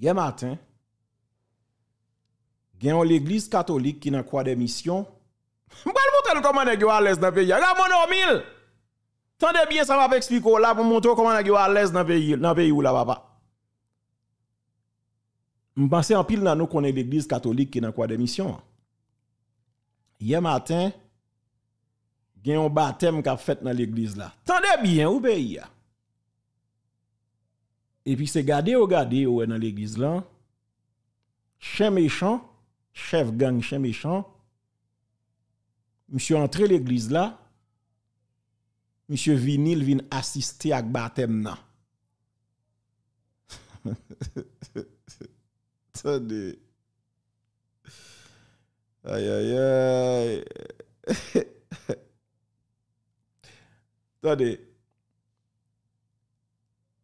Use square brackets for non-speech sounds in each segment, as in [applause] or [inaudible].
hier matin, gen l'église catholique qui n'a croix des missions. M'bal montrer comment nèg à l'aise dans pays. Ramon Omil. Tendez bien ça va expliquer là pour montrer comment nèg à l'aise dans pays pays ou là papa. M'pense en pile dans nous connaît l'église catholique qui n'a quoi des missions. [laughs] Hier matin, a un baptême ka fait dans l'église là. Tendez bien ou pays. Et puis c'est gardé ou garder ou dans l'église là, chef méchant, chef gang, chef méchant, monsieur entré l'église là, monsieur vinil vient assister à baptême là. Attendez. [laughs] Aïe aïe aïe. Attendez. [laughs]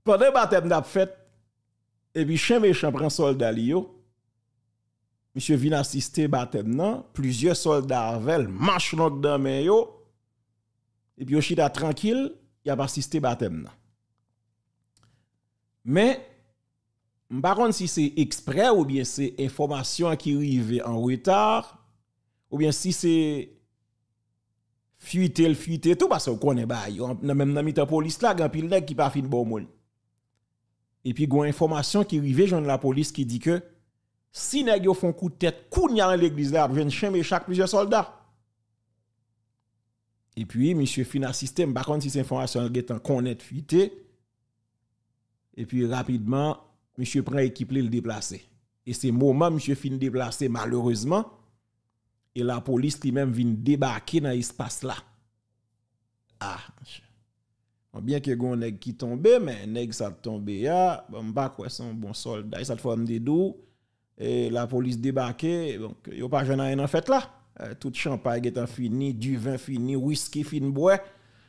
Pendant le baptême n'a fait, et puis chien méchant prend soldat Lio, monsieur vient assister baptême nan, plusieurs soldats avec, marchent dans main yo, et puis Yoshida tranquille, il a assisté baptême nan. Mais, par contre, si c'est exprès ou bien c'est information qui arrive en retard, ou bien si c'est fuite, le fuite, tout, parce qu'on connaît, bah, même dans la police là, il y a un pile qui pas fin bon monde. Et puis, il y a une information qui arrive, j'en la police qui dit que si les gens font coup de tête, kounya dans l'église, là, ils chambre chaque plusieurs soldats. Et puis, monsieur fin assisté, par contre, si cette information est en connaître fuité, et puis rapidement, monsieur prend l'équipe, le déplacer. Et c'est moment, monsieur fin déplacer malheureusement, et la police lui-même vient débarquer dans l'espace là. Bien que gon nèg qui tombé mais nèg ça tombé ya, bon pas quoi son bon soldat, ça forme des dou et la police débarqué donc yo pas jeune rien en fait là. Tout tout champagne est fini, du vin fini, whisky fin bois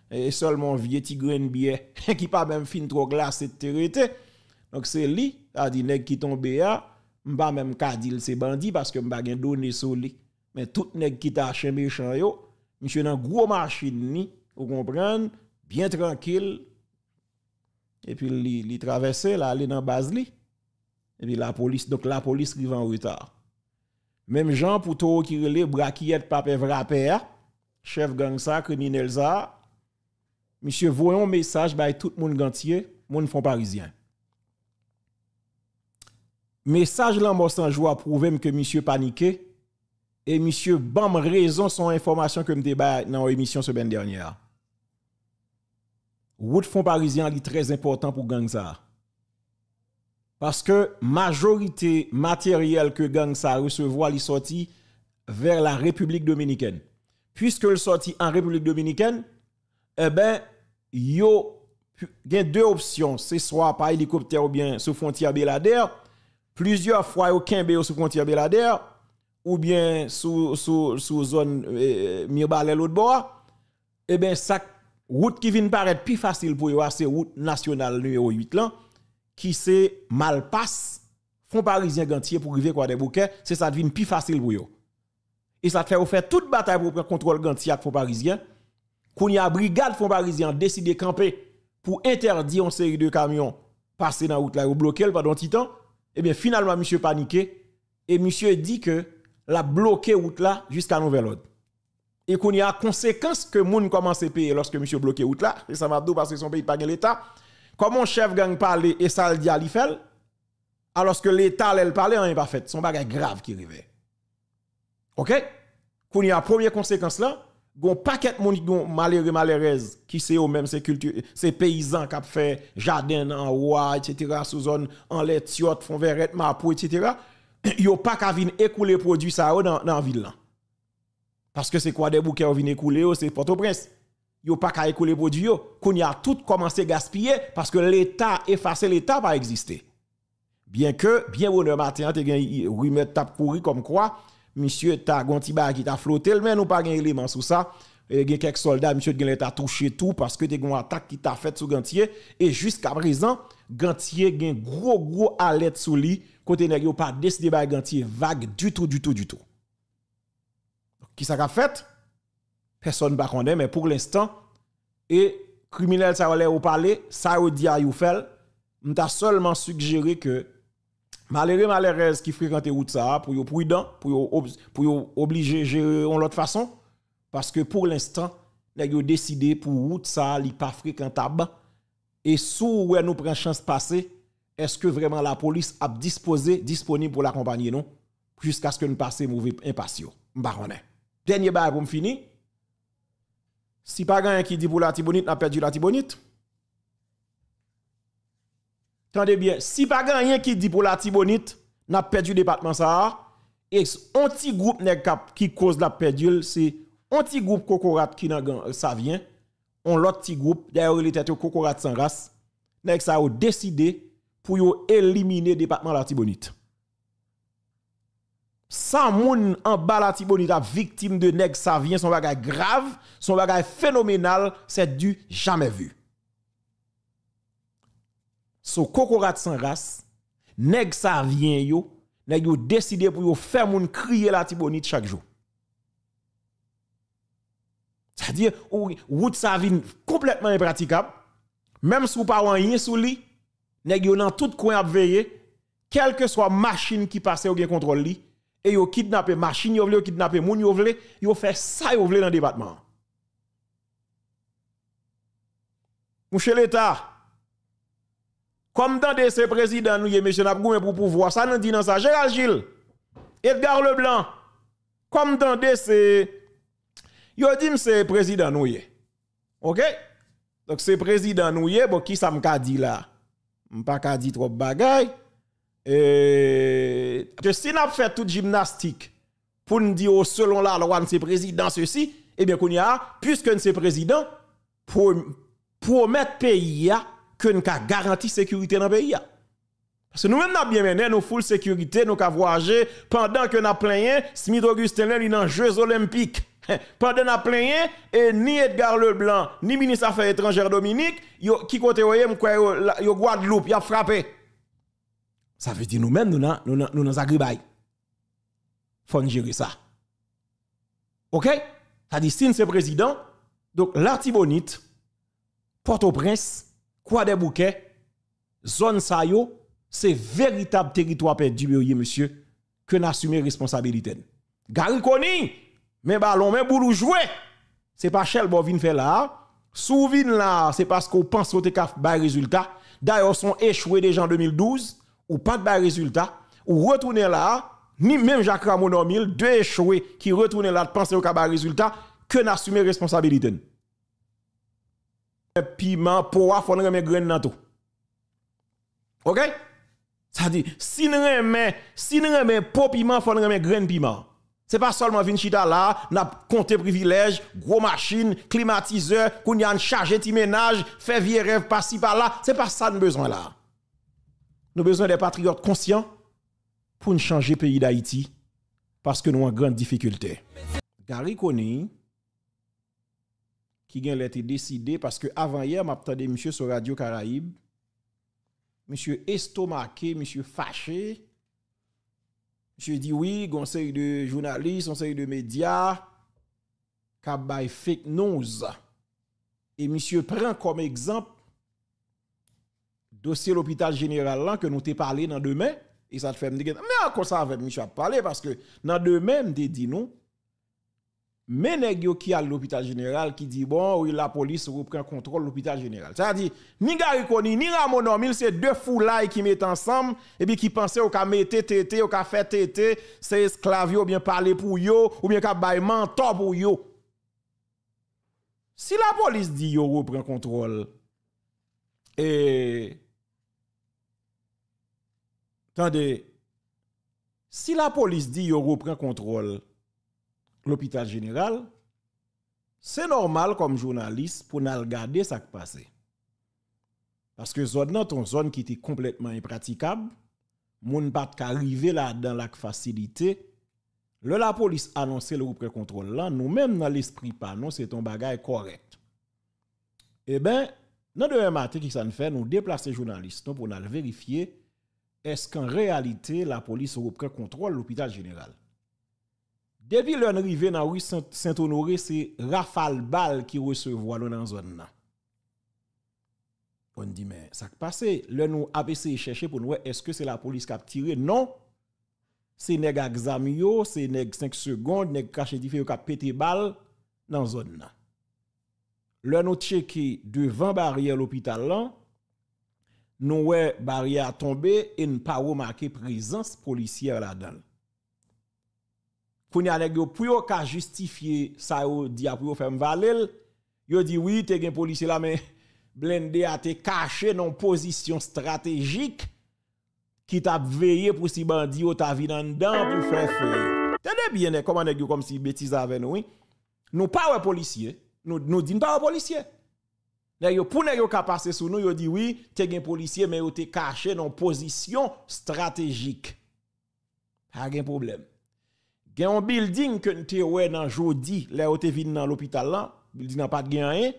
et seulement vieux tigre bière [laughs] qui pas même fin trop glace de Donc c'est li, a dit nèg qui tombé ya, mba même kadil se c'est bandit parce que mba gen donné sur li. Mais tout nèg qui t'a méchant yo, monsieur dans gros machine ni, vous comprenez bien tranquille, et puis il traversait, là, allait dans base. et puis la police, donc la police arrive en retard. Même Jean Poutot qui relève braquillette pape vraper, hein. chef gang ça, criminel ça, monsieur voyons message by tout le monde gantier, monde font parisien. Message là, moi, sans joie, prouver que monsieur paniqué, et monsieur bam raison son information que me débat dans émission semaine dernière route fond parisien est très important pour gang Parce que majorité matérielle que gang ça recevoir est sorti vers la République dominicaine. Puisque le sorti en République dominicaine, eh ben il y a deux options, c'est soit par hélicoptère ou bien sous frontière Belader, plusieurs fois au Kembe sous frontière Belader ou bien sous zone euh, l'autre bord. Eh ben ça route qui vient paraître plus facile pour eux, c'est route nationale numéro 8 là, qui c'est mal passe, font parisien gantier pour arriver quoi des bouquets, c'est ça devient plus facile pour eux. Et ça fait toute bataille pour prendre contrôle gantier avec font parisien. Quand y a brigade font parisien décidé de camper pour interdire une série de camions passer dans la route là ou bloquer pendant un petit temps, et eh bien finalement monsieur paniqué et monsieur dit que la bloquer route là jusqu'à nouvelle ordre et qu'on y a conséquence que moun commence à payer lorsque monsieur bloqué route là et ça m'a parce que son pays pas l'état comment chef gang parler et ça le dit à l'ifel alors que l'état elle parler rien pas fait son bagage grave qui arrive. OK qu'on y a première conséquence là gon paquet moun gon malheureux malheureuse qui c'est au même ces paysans qui fait jardin en roi etc. sous zone en les tiotes font verrette mapou etc. [clears throat] yo pas qu'à venir écouler produit ça dans la ville là parce que c'est quoi des bouquets qui viennent couler, oh, c'est Port-au-Prince. Ils n'ont pas qu'à écouler produit, qu'on a tout commencé à gaspiller parce que l'État, effacer l'État, pas exister. Bien que, bien bonheur matin, tu as remettre tap courir comme quoi, monsieur, tu as un qui t'a flotté, mais nous pas un élément sur ça. Il y a quelques soldats, monsieur, qui t'a touché tout parce que tu as une attaque qui t'a fait sur Gantier. Et jusqu'à présent, Gantier a un gros, gros alerte sur lui, côté n'a pas décidé de Gantier vague du tout, du tout, du tout. Qui ça a fait Personne ne connaît, mais pour l'instant, et criminel ça allait au parler, ça va dire à Youfel, m'ta seulement suggéré que malheureux malheureuse qui fréquentait route ça pour yo prudent, pour yo pour gérer en l'autre façon parce que pour l'instant, nèg ont décidé pour route ça li pas fréquentable et sous ouais nous prend chance passer, est-ce que vraiment la police a disposé disponible pour l'accompagner non jusqu'à ce que nous passions mauvais impatient. pas. denye bagoum fini, si pa gan yon ki di pou la tibonit, na pedjil la tibonit, tande bien, si pa gan yon ki di pou la tibonit, na pedjil departement sa a, eks, onti group neg kap ki koz la pedjil, se, onti group kokorat ki nan sa vyen, on loti group, ya yo li tete kokorat san ras, neg sa yo deside, pou yo elimine departement la tibonit. 100 moun en bas la tibonita victime de Neg ça vient son bagage grave, son bagage phénoménal, c'est du jamais vu. Son kokorat sans race, nèg ça vient yo, Neg yo décidé pour yo faire moun crier la tibonite chaque jour. C'est-à-dire route sa vient complètement impraticable, même si vous pas rien sous lit, Neg yo dans tout coin à veiller, quelle que soit machine qui passe ou bien contrôle li et yo kidnappé machine yo vle, yo kidnappé moun yo vle, yo fait ça yo vle dans le département. Monsieur l'État, comme dans de président présidents, nous, monsieur Nabgoumen pour pouvoir, ça nous dit dans ça, Gérald Gilles, Edgar Leblanc, comme dans de yo dit c'est président nouye. ok? Donc c'est président nouye. bon, qui ça me dit là? M'pa dit trop bagay, et, que si nous fait toute gymnastique pour nous dire oh, selon la loi, de président ceci, eh bien, qu'on y a, puisque nous sommes président, pour, pour pays que nous la sécurité dans le pays. Parce que nous-mêmes, nous bien mené, nous full sécurité, nous avons Pendant que nous plein, Smith Augustin est dans les Jeux Olympiques. [laughs] Pendant que nous plein, et ni Edgar Leblanc, ni ministre des Affaires étrangères Dominique, qui côté, Guadeloupe, il a frappé. Ça veut dire nous-mêmes, nous nous nous, nous, Il Faut gérer ça. OK Ça dit, si c'est président, donc l'artibonite, Port-au-Prince, Croix des Bouquets, Zone Sayo, c'est véritable territoire perdu, monsieur, que n'assumer responsabilité. Gary Koni, mais ballon, mais boulou jouer, c'est pas Shell Bovin fait là. Souvin là, c'est parce qu'on pense au TK un résultat. D'ailleurs, sont échoués déjà en 2012 ou pas de résultat, ou retourner là, ni même Jacques Ramon deux échoués qui retournent là de penser au cas résultat, que n'assumer responsabilité. Piment, pour faut remettre graines dans tout. OK? Ça dit, si nous remets, si nous remets, de piment, faut remettre grain piment. C'est pas seulement Vinchita là, n'a compté privilège, gros machine, climatiseur, qu'on y a chargé de ménage, faire vieux rêve par ci par là. C'est pas ça le besoin là. Nous avons besoin des patriotes conscients pour nous changer le pays d'Haïti parce que nous avons grande difficulté. Gary qui a été décidé parce que avant hier, m'a entendu monsieur sur Radio Caraïbe, monsieur estomaqué, monsieur fâché. je dis oui, conseil de journalistes, conseil de médias, qui fake news. Et monsieur prend comme exemple dossier l'hôpital général là que nous t'ai parlé dans demain et ça te fait me dire mais encore ça avec Michel parler parce que dans demain me dit nous, mais nèg qui à l'hôpital général qui dit bon oui la police reprend contrôle l'hôpital général ça dit ni Garikoni, ni Ramon c'est deux foulailles qui mettent ensemble et puis qui pensaient au ka mettre tété au ka faire tété c'est esclavio ou bien parler pour yo ou bien ka bail mentor pour yo si la police dit yo reprend contrôle et Tande, si la polis di yo repren kontrol l'Hopital General, se normal kom jounalist pou nan l'gade sak pase. Paske zon nan ton zon ki ti kompletman ipratikab, moun pat ka rive la dan lak fasilite, le la polis anonse l'ho prekontrol la, nou men nan l'espri pa, nou se ton bagay korekt. E ben, nan dewe mati ki san fe, nou deplase jounalist nou pou nan l'verifiye est-ce qu'en réalité la police reprend contrôle l'hôpital général Depuis leur arrivée dans rue Saint-Honoré, c'est Rafale Bal qui recevait dans la zone. On dit, mais ça qui passe, L'on nous ABC chercher pour nous, est-ce que c'est la police qui a tiré Non c'est nèg examio, c'est nèg 5 secondes, nèg caché différent qui a pété balle dans zone là. nous checké devant barrière l'hôpital nous ouais barrière tombée et ne pas remarquer présence policière là-dedans. Quand y a pour ka justifier ça yo dit ah, pour faire valer, il dit oui, t'es un policier là mais blindé a été caché dans position stratégique qui t'a veillé pour si bandit t'a vu dans dedans pour faire feu. Tenez bien comment nèg comme si bêtise avec nous. Oui? Nous pas policiers, nous nous disons pas policiers. Yo, pour ne yo passer sous nous, yo dit oui, te gen policier, mais yo te caché dans position stratégique. Pas de problème. Gen un building que te ouais dans jodi, là yo te vin dans l'hôpital là, building n'a pas de rien. Hein.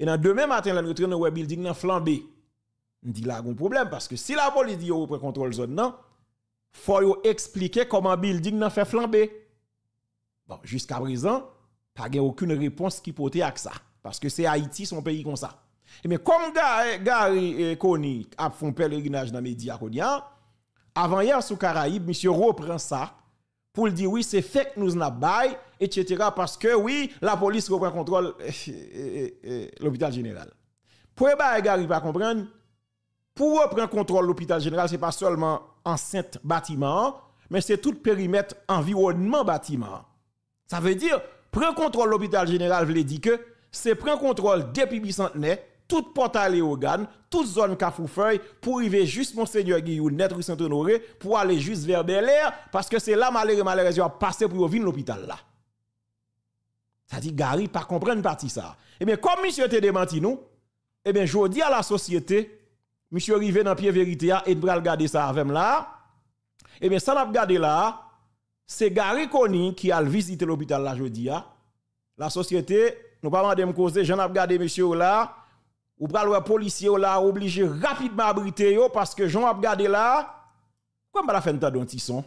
Et dans demain matin, là, nous ouais building nan flambé. Dit là, un problème, parce que si la police dit yo le contrôle zone non, faut expliquer comment building nan fait flamber. Bon, jusqu'à présent, pas aucune réponse qui pote à ça. Parce que c'est Haïti, son pays comme ça. Et eh mais comme Gary et eh, Koni a font pèlerinage dans les médias, avant hier sous Caraïbes, monsieur reprend ça pour dire oui, c'est que nous n'a bail, etc. Parce que oui, la police reprend contrôle [laughs] eh, l'hôpital général. Pour les Gary pas comprendre, pour reprendre contrôle l'hôpital général, c'est pas seulement enceinte bâtiment, mais c'est tout périmètre environnement bâtiment. Ça veut dire, prendre contrôle l'hôpital général, veut dit que c'est prendre contrôle depuis bicentenaire, toute portail et organe, toute zone Cafoufeuille, pour arriver juste Monseigneur Guillou, net rue Saint-Honoré, pour aller juste vers Bel parce que c'est là, malheureusement, malheureusement, passé pour venir l'hôpital là. Ça dit, Gary, pas comprendre partie ça. Eh bien, comme monsieur te démenti nous, eh bien, je dis à la société, monsieur arrivé dans pied vérité ah, et de regarder ça avec là. Eh bien, ça n'a regardé là, c'est Gary Koni qui a visité l'hôpital là, je dis, ah. la société nous pas de me causer, j'en ai regardé monsieur là, ou pral le policier là obligé rapidement abriter yo parce que j'en ai regardé là. Comme pas la fin d'un petit son.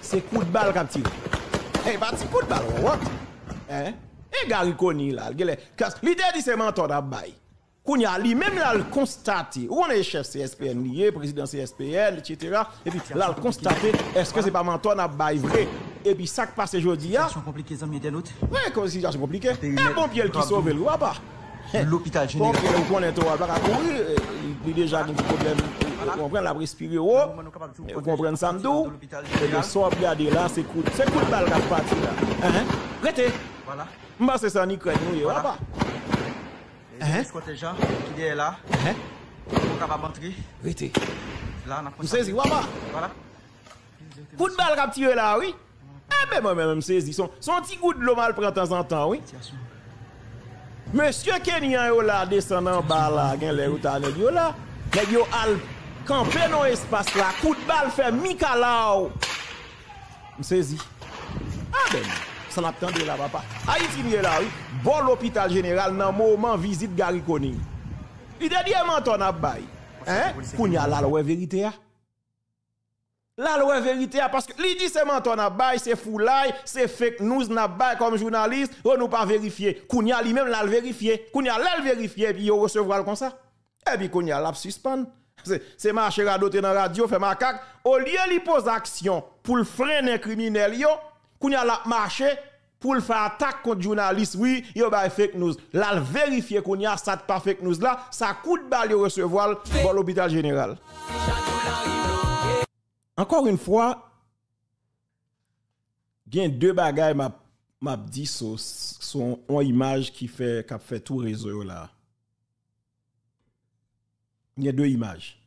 C'est coup de balle comme tiré. Eh pas coup de balle, what? Hein? Eh? eh Gary Koni là, l'idée dit c'est mentor d'abay. Kounya li même là le constate. Où on est chef CSPN lié, président CSPN, etc. Et puis là le constate. est-ce que c'est pas mentor d'abay vrai? et puis ça qui passe aujourd'hui. Situation hein. compliquée, amis internautes. Ouais, comme situation compliquée. Un bon pied qui sauve le roi pas. Bah. L'hôpital général. Bon pied, on connaît pas bah, courir. Euh, il déjà un problème. On comprend la respirer haut. On comprend ça nous. Et le soir, regardez là, c'est coup, c'est coup de balle qui parti là. Hein? hein. Restez. Voilà. Bah c'est ça ni crainte nous, voilà pas. Bah. Hein? Côté gens qui est là. Hein? On capable d'entrer. Restez. Là, on a Vous savez, pas. Voilà. Coup de balle qui tiré là, oui. Eh ben moi-même, saisi. Son, son petit goût de l'eau mal prend temps en temps, oui. Monsieur Kenyan yo là, descendant en bas là, gen le route à là. yo al camper dans espace là, coup de balle fait Mika là. Oh. saisi. Ah ben, ça l'attendait là papa. Haïti mieux là, oui. Bon l'hôpital général nan moment visite Gary Conning. Il a dit menton a bail. Hein? Kounya la la vérité ah. La loi vérité, ah, parce que lui dit c'est menton n'a bail, c'est foulay, c'est fake news n'a bail comme journaliste, on oh, nous pas vérifier. Kounia lui-même l'a vérifié. Kounia l'a vérifié, puis recevoir recevra comme ça. Et puis Kounia l'a suspend. [laughs] C'est marché radoté dans la radio, fait macaque. Au lieu de poser action pour le freiner criminel, yo, Kounia l'a marché pour faire attaque contre journaliste, oui, yo a bah, fake news. L'a vérifié Kounia, ça pas fake news là, ça coûte balle recevoir pour l'hôpital général. Encore une fois, il y a deux bagages m'a m'a dit sont une image qui fait qui fait tout réseau là. Il y a deux images.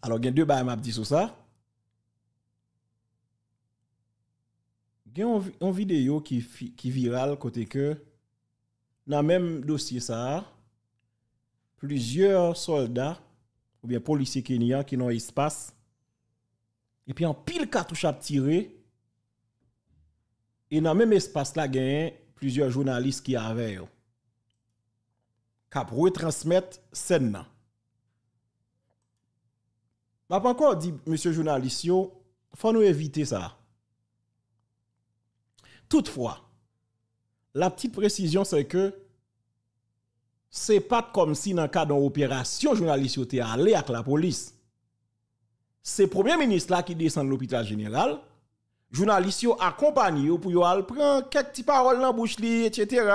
Alors il y a deux bagages m'a dit sur ça. Il y a une vidéo qui qui virale côté que dans même dossier ça plusieurs soldats ou bien policiers kenyans qui n'ont espace. Et puis en pile cartouche à tirer. Et dans même espace là, il plusieurs journalistes qui avaient. Cap oh, retransmettre scène. Mais bah, pas encore dit, monsieur journaliste, il faut nous éviter ça. Toutefois, la petite précision, c'est que c'est pas comme si dans le cas d'une opération journaliste était allé avec la police. C'est le premier ministre là qui descend de l'hôpital général. Journaliste accompagné pour yo al prendre quelques petites paroles dans bouche etc.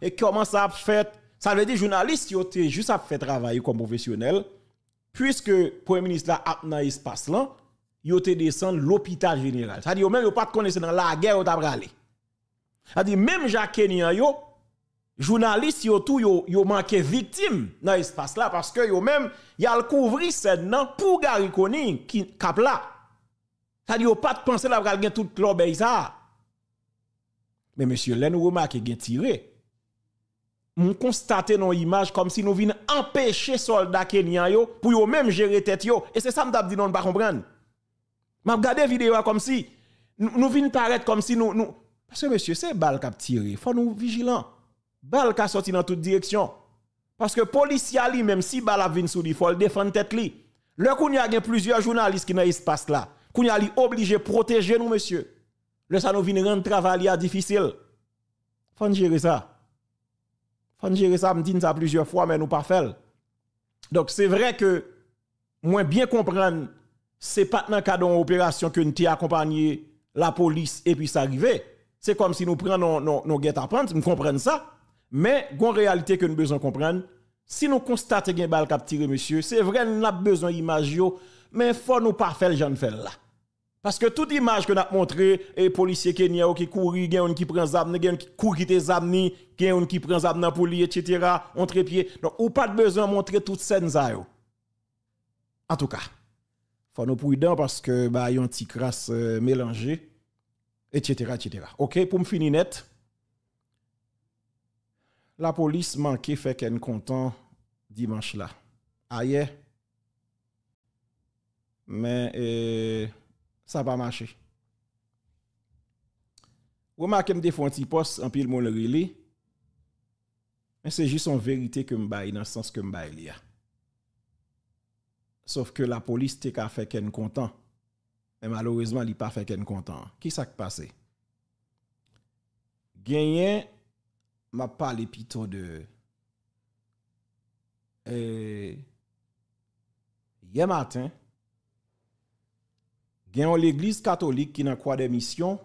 et comment ça a fait ça veut dire journaliste journalistes te juste à faire travail comme professionnel puisque le premier ministre là a dans espace là yo te descend l'hôpital général. Ça veut dire même pas connaissance dans la guerre ou t'a Ça que même Jacques Kenyan journalistes yo tout yo yo manqué victime dans espace là parce que yo même y a le couvrir non pour Gary qui cap là ça dit yo pas de penser là va gagner tout club ça mais monsieur là nous qu'ils gain tiré nous constate nos images comme si nous vîn empêcher soldats kenyan yo pour yo même gérer tête yo et c'est ça m'd'a dit non pas comprendre m'a regarder vidéo comme si nous vîn paraître comme si nous parce que monsieur c'est balle cap tiré faut nous vigilant balle qui sorti dans toute direction. Parce que policier lui même si balle vient sous lui, faut le défendre tête lui. Le qu'on y a plusieurs journalistes qui dans espace là, qu'on y a obligé protéger nous monsieur. Le ça nous vint rendre travail difficile. Faut gérer ça. Faut gérer ça, me dit ça plusieurs fois mais nous pas faire. Donc c'est vrai que moi bien comprendre c'est pas dans cadre opération que nous accompagné la police et puis ça arrivé. C'est comme si nous prenons nos guet-apens, nous comprenons ça. Mais, une réalité que nous besoin comprendre, si nous constatons qu'il y a balle qui monsieur, c'est vrai, nous avons besoin d'image, mais il faut nous pas faire le jeune fait là. Parce que toute image que nous avons montré, et policiers qui qui courent, qui prennent des qui courent quitter ni armes, qui prend des armes pour lui, etc., entre pieds. Donc, ou pas de besoin de montrer toutes ces scènes. En tout cas, faut nous prudents parce que bah, y a petit crasse euh, mélangée, etc., etc. Ok, pour me finir net. La polis manke fè ken kontan dimanche la. Aye. Men, eee, sa pa mache. Ou ma kem defon ti pos anpil moun rele. Men se jis son verite kem bayi nan sens kem bayi li a. Sof ke la polis te ka fè ken kontan. Men malourezman li pa fè ken kontan. Ki sa k'pase? Genyen, Ma pale piton de... Ye euh, maten, gen yo l'Eglise Katolik ki nan kwa demisyon,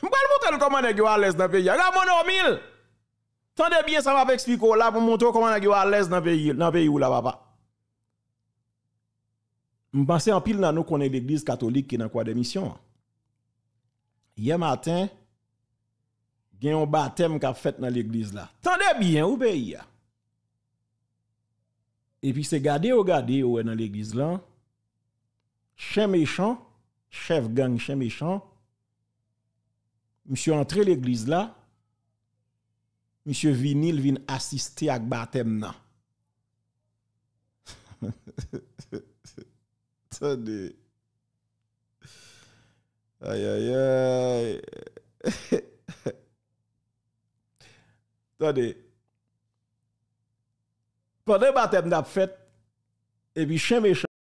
mwen mwote nou koman e gyo ales nan veyi, a gwa moun o mil! Tan de bie sa mwap ekspiko la, mwen mwote nou koman e gyo ales nan veyi ou la vapa. Mwen mwase anpil nan nou konen l'Eglise Katolik ki nan kwa demisyon. Ye maten, gen yon baptême qu'a fait dans l'église là. Tendez bien ou pays Et puis c'est gardé ou gardé ou dans l'église là. Chef méchant, chef gang, chef méchant. Monsieur entré l'église là. Monsieur Vinil vient assister à baptême là. [laughs] Tendez. Aïe aïe aïe. [laughs] Sade, kone ba tem nap fet, e bi chen me chan.